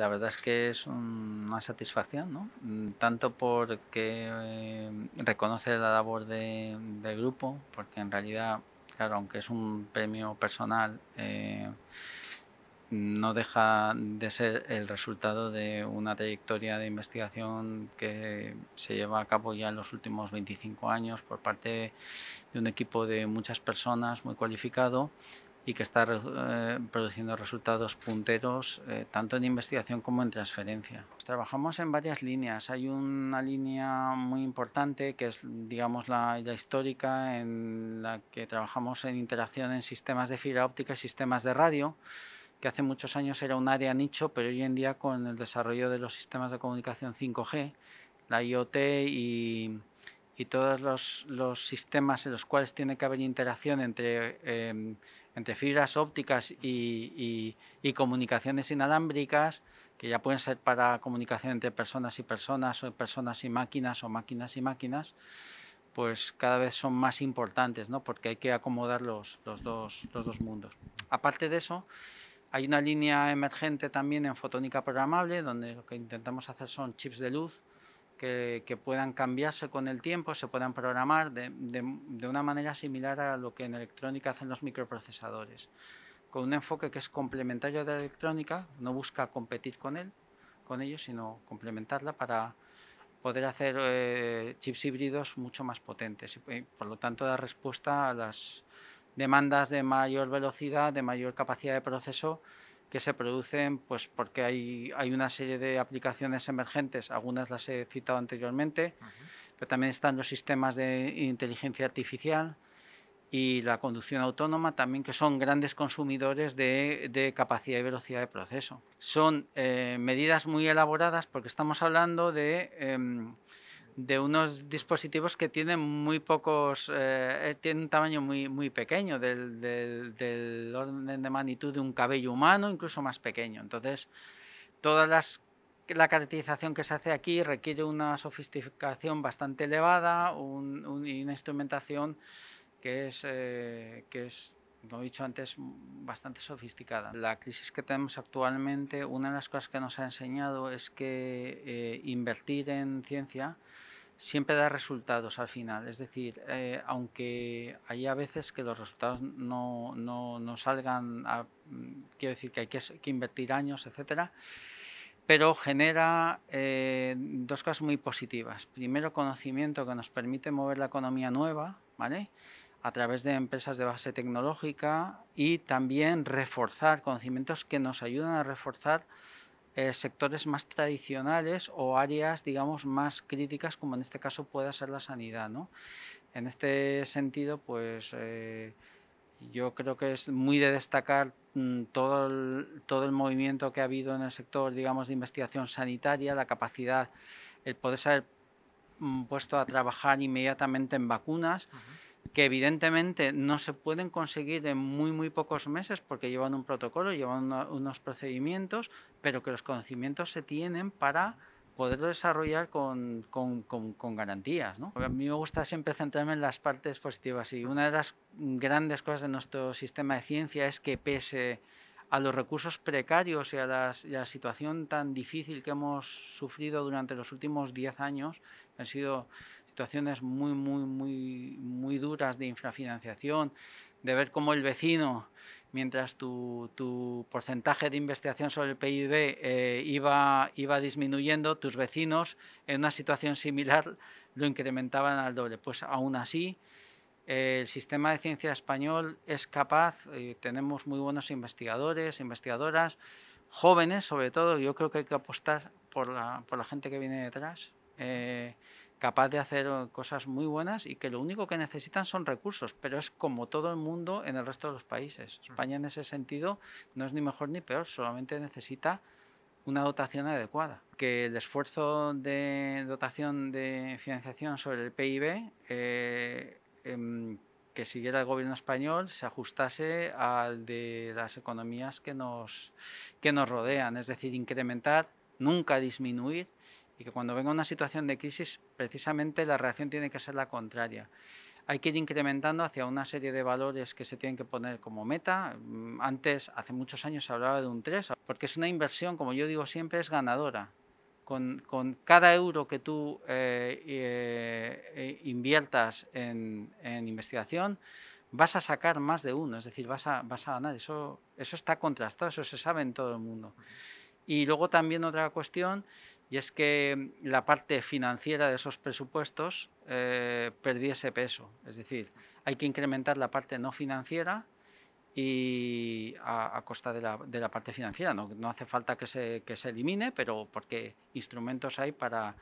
la verdad es que es una satisfacción, ¿no? Mm, tanto porque eh, reconoce la labor de, del grupo, porque en realidad, claro, aunque es un premio personal, eh, no deja de ser el resultado de una trayectoria de investigación que se lleva a cabo ya en los últimos 25 años por parte de un equipo de muchas personas muy cualificado y que está eh, produciendo resultados punteros eh, tanto en investigación como en transferencia. Pues trabajamos en varias líneas. Hay una línea muy importante que es, digamos, la, la histórica en la que trabajamos en interacción en sistemas de fibra óptica y sistemas de radio que hace muchos años era un área nicho, pero hoy en día con el desarrollo de los sistemas de comunicación 5G, la IoT y, y todos los, los, sistemas en los cuales tiene que haber interacción entre em, entre fibras ópticas y, comunicaciones inalámbricas, que ya pueden ser para comunicación entre personas y personas, o personas y máquinas, o máquinas y máquinas, pues cada vez son más importantes, ¿no? porque hay que acomodar los, los dos mundos. Aparte de eso, hay una línea emergente también en fotónica programable, donde lo que intentamos hacer son chips de luz, que, puedan cambiarse con el tiempo, se puedan programar de, una manera similar a lo que en electrónica hacen los microprocesadores, con un enfoque que es complementario de la electrónica, no busca competir con él, con ellos, sino complementarla para poder hacer eh, chips híbridos mucho más potentes y, por lo tanto dar respuesta a las demandas de mayor velocidad, de mayor capacidad de proceso que se producen pues porque hay, hay una serie de aplicaciones emergentes, algunas las he citado anteriormente, pero también están los sistemas de inteligencia artificial y la conducción autónoma también, que son grandes consumidores de, capacidad y velocidad de proceso. Son eh, medidas muy elaboradas porque estamos hablando de... Em, de unos dispositivos que tienen muy pocos, eh, eh un tamaño muy, pequeño, del, orden de magnitud de un cabello humano, incluso más pequeño. Entonces, toda la caracterización que se hace aquí requiere una sofisticación bastante elevada y una instrumentación que es, eh, que es, como he dicho antes, bastante sofisticada. La crisis que tenemos actualmente, una de las cosas que nos ha enseñado es que eh, invertir en ciencia siempre da resultados al final. Es decir, eh, aunque hay a veces que los resultados no, salgan, mm, quiero decir que hay que, invertir años, etcétera, pero genera eh, dos cosas muy positivas. Primero, conocimiento que nos permite mover la economía nueva, ¿vale? a través de empresas de base tecnológica y también reforzar conocimientos que nos ayudan a reforzar eh, sectores más tradicionales o áreas, digamos, más críticas, como en este caso pueda ser la sanidad, ¿no? En este sentido, pues eh, yo creo que es muy de destacar mm, todo, el, movimiento que ha habido en el sector, digamos, de investigación sanitaria, la capacidad, el poder ser mm, puesto a trabajar inmediatamente en vacunas que evidentemente no se pueden conseguir en muy, muy pocos meses porque llevan un protocolo, llevan unos procedimientos, pero que los conocimientos se tienen para poderlo desarrollar con, garantías. A mí me gusta siempre centrarme en las partes positivas y una de las grandes cosas de nuestro sistema de ciencia es que pese a los recursos precarios y a, y la situación tan difícil que hemos sufrido durante los últimos 10 años, han sido situaciones muy, muy, muy, muy duras de infrafinanciación, de ver cómo el vecino, mientras tu, tu porcentaje de investigación sobre el PIB eh, iba, iba disminuyendo, tus vecinos en una situación similar lo incrementaban al doble. Pues aún así, el sistema de ciencia español es capaz, eh, tenemos muy buenos investigadores, investigadoras, jóvenes sobre todo, yo creo que hay que apostar por la, por la gente que viene detrás. Eh, capaz de hacer eh, cosas muy buenas y que lo único que necesitan son recursos, pero es como todo el mundo en el resto de los países. Mm. España en ese sentido no es ni mejor ni peor, solamente necesita una dotación adecuada. Que el esfuerzo de dotación de financiación sobre el PIB eh, em, que siguiera el gobierno español se ajustase al de las economías que nos, que nos rodean, es decir, incrementar, nunca disminuir y que cuando venga una situación de crisis, precisamente la reacción tiene que ser la contraria. Hay que ir incrementando hacia una serie de valores que se tienen que poner como meta. Mm, antes, hace muchos años, se hablaba de un 3, porque es una inversión, como yo digo siempre, es ganadora. Con, cada euro que tú eh, eh, eh, inviertas en, investigación, vas a sacar más de uno, es decir, vas a, ganar. Eso, eso está contrastado, eso se sabe en todo el mundo. Y luego también otra cuestión y es que la parte financiera de esos presupuestos eh, perdiese peso. Es decir, hay que incrementar la parte no financiera y a, costa de la, parte financiera. No, hace falta que se, que se elimine, pero porque instrumentos hay para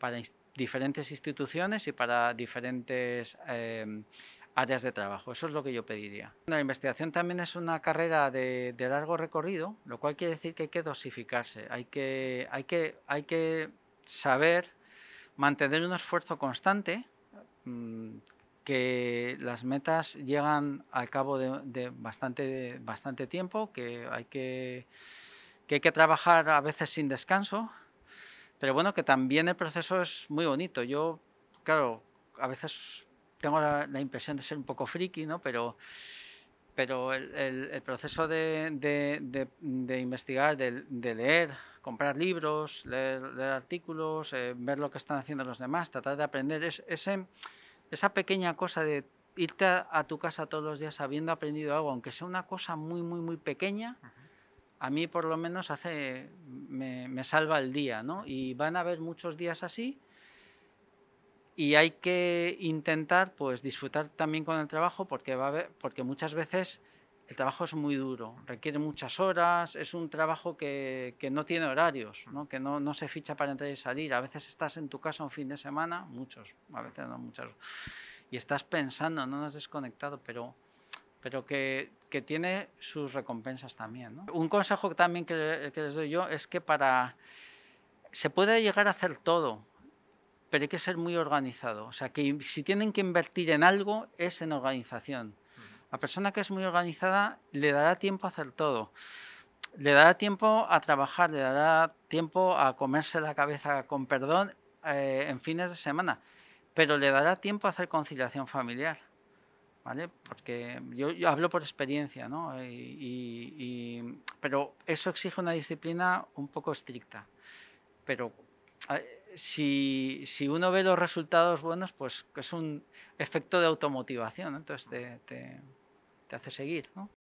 para diferentes instituciones y para diferentes em, áreas de trabajo. Eso es lo que yo pediría. La investigación también es una carrera de, largo recorrido, lo cual quiere decir que hay que dosificarse, hay que, hay que, hay que saber mantener un esfuerzo constante, mm, que las metas llegan al cabo de, bastante, bastante tiempo, que hay que, que hay que trabajar a veces sin descanso, pero bueno, que también el proceso es muy bonito. Yo, claro, a veces tengo la, impresión de ser un poco friki, ¿no? Pero, pero el, proceso de, investigar, de, leer, comprar libros, leer, artículos, eh, ver lo que están haciendo los demás, tratar de aprender, es, esa pequeña cosa de irte a, tu casa todos los días habiendo aprendido algo, aunque sea una cosa muy, muy, muy pequeña a mí por lo menos hace, me, salva el día, ¿no? Y van a haber muchos días así y hay que intentar pues disfrutar también con el trabajo porque, va a porque muchas veces el trabajo es muy duro, requiere muchas horas, es un trabajo que, no tiene horarios, ¿no? que no, se ficha para entrar y salir. A veces estás en tu casa un fin de semana, muchos, a veces no muchos, y estás pensando, no has desconectado, pero pero que, que tiene sus recompensas también. Un consejo también que, les doy yo es que para... Se puede llegar a hacer todo, pero hay que ser muy organizado. O sea, que si tienen que invertir en algo es en organización. La persona que es muy organizada le dará tiempo a hacer todo. Le dará tiempo a trabajar, le dará tiempo a comerse la cabeza con perdón eh, en fines de semana, pero le dará tiempo a hacer conciliación familiar. Porque yo, hablo por experiencia, ¿no? pero eso exige una disciplina un poco estricta. Pero si, uno ve los resultados buenos, pues es un efecto de automotivación, entonces te, te hace seguir, ¿no?